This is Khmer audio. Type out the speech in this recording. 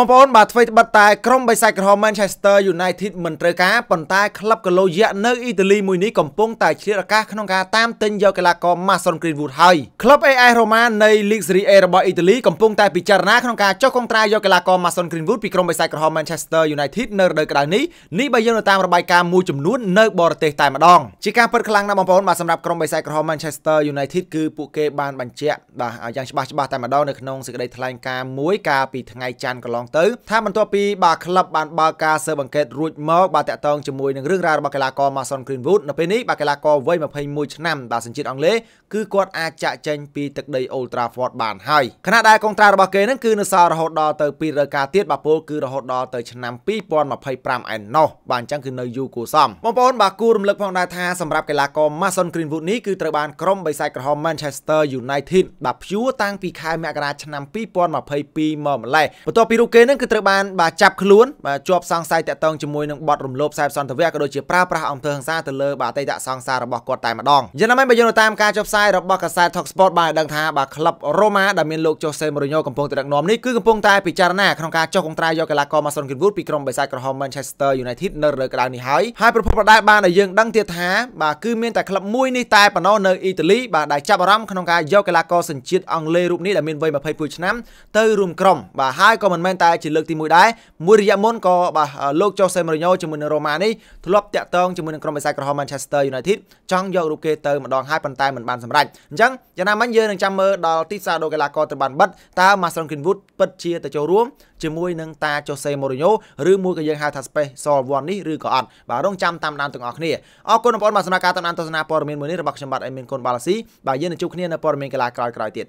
បងប្អូនបាទថ្មីត្បិតតែក្រុមបិសាចក្រហម Manchester United មិនត្រូវការប៉ុន្តែក្លឹបកឡូយ៉ានៅអ៊ីតាលីមួយនេះកំពុងតែឆ្លៀតឱកាសក្នុងការតាមទិញយកកីឡាករ Mason Greenwood ហើយក្លឹប AS Roma នៃ League Serie A របស់អ៊ីតាលីកំពុងតែពិចារណាក្នុងការចុះកងត្រាយកកីឡាករ Mason Greenwood ពីក្រុមបិសាចក្រហម Manchester United នៅរដូវក្តៅនេះនេះបើយើងទៅតាមរបាយការណ៍មួយចំនួននៅបរទេសតែម្ដងជាការពិតខ្លាំងណាស់បងប្អូនបាទសម្រាប់ក្រុមបិសាចក្រហម Manchester United គឺពួកគេបានបញ្ជាក់បាទយ៉ាងច្បាស់ច្បាស់តែម្ដងនៅក្នុងសេចក្តីថ្លែងការណ៍មួយកាលពីថ្ងៃច័ន្ទកន្លងទៅថាបន្ទាប់ពីបាទក្លឹបបានបើកការស៊ើបអង្កេតរួចមកបាទតាក់ទងជាមួយនឹងរឿងរ៉ាវរបស់កីឡាករ Mason Greenwood នៅពេលនេះបាទកីឡាករវ័យ21ឆ្នាំបាទសញ្ជាតិអង់គ្លេសគឺគាត់អាចចាក់ចែងពីទឹកដី Old Trafford បានហើយខណៈដែលកងត្រារបស់គេនឹងគឺនៅសល់រហូតដល់ទៅ2រដូវកាលទៀតបាទពលគឺរហូតដល់ទៅឆ្នាំ2025ឯណោះបាទអញ្ចឹងគឺនៅយូរគួរសមបងប្អូនបាទគួររំលឹកផងដែរថាសម្រាប់កីឡាករ Mason Greenwood នេះគឺត្រូវបានក្រុមបិសាចក្រហម Manchester United បាទព្យួរតាំងពីខែមករាឆ្នាំ2022មកម្លេះបន្ទាប់ពីរូបគេគេនឹងគឺត្រូវបានបាទចាប់ខ្លួនបាទជាប់សង្ស័យតាក់ទងជាមួយនឹងបទរំលោភខ្សែសន្តិវៈក៏ដូចជាប្រើប្រាស់អំពើហិង្សាទៅលើបាទអតីតសង្សាររបស់គាត់តែម្ដងយ៉ាងណាមិញបើយើងទៅតាមការចុះផ្សាយរបស់កាសែត Talk Sport បានដឹងថាបាទក្លឹបរ៉ូម៉ាដែលមានលោកជូសេម៉ូរីញ៉ូកំពុងតែដឹកនាំនេះគឺកំពុងតែពិចារណាក្នុងការចុះកងត្រាយកកីឡាករ Mason Greenwood ពីក្រុមបិសាចក្រហម Manchester United នៅរដូវក្តៅនេះហើយហើយប្រភពដដែលបានឲ្យយើងដឹងទៀតថាបាទគឺមានតែក្លឹបមួយនេះតែប៉ុណ្ណោះនៅអ៊ីតាលីបាទដែលចាប់អារម្មណ៍ក្នុងការយកកីឡាករសញ្ជាតិអង់គ្លេសរូបនេះដែលមានវ័យ24ឆ្នាំទៅរួមក្រុមបាទហើយក៏មិនមែនតែជាលើកទី1ដែរមួយរយៈមុនក៏បាទលោកចូសេម៉ូរីញ៉ូជាមួយនឹងរ៉ូម៉ានេះធ្លាប់តាក់ទងជាមួយនឹងក្រុមបិសាចក្រហម Manchester United ចង់យករូបគេទៅម្ដងហើយប៉ុន្តែមិនបានសម្រេចអញ្ចឹងយ៉ាងណាមិញយើងនឹងចាំមើលដល់ទីផ្សារដូកីឡាករត្រូវបានបិទតើ Mason Greenwood ពិតជាទៅចូលរួមជាមួយនឹងតាចូសេម៉ូរីញ៉ូឬមួយក៏យើងហៅថា Space Sol 1នេះឬក៏អត់បាទរងចាំតាមដានទាំងអស់គ្នាអរគុណបងប្អូនមកសម្រាប់ការតាមដានទស្សនាព័ត៌មានមួយនេះរបស់ខ្ញុំបាទអេមីនគុណបាឡាស៊ីបាទយើងនឹងជួបគ្នានៅព័ត៌មានកីឡាក្រោយៗទៀត